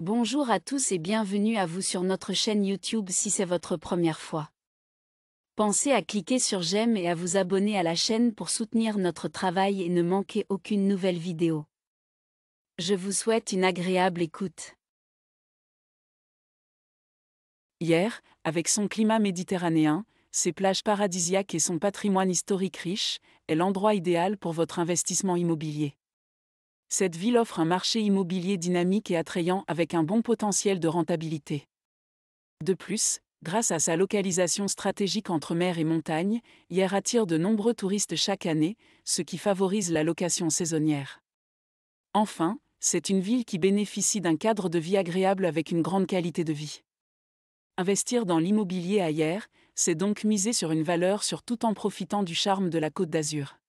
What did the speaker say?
Bonjour à tous et bienvenue à vous sur notre chaîne YouTube si c'est votre première fois. Pensez à cliquer sur j'aime et à vous abonner à la chaîne pour soutenir notre travail et ne manquer aucune nouvelle vidéo. Je vous souhaite une agréable écoute. Hier, avec son climat méditerranéen, ses plages paradisiaques et son patrimoine historique riche, est l'endroit idéal pour votre investissement immobilier cette ville offre un marché immobilier dynamique et attrayant avec un bon potentiel de rentabilité. De plus, grâce à sa localisation stratégique entre mer et montagne, Hier attire de nombreux touristes chaque année, ce qui favorise la location saisonnière. Enfin, c'est une ville qui bénéficie d'un cadre de vie agréable avec une grande qualité de vie. Investir dans l'immobilier à Hier, c'est donc miser sur une valeur sur tout en profitant du charme de la Côte d'Azur.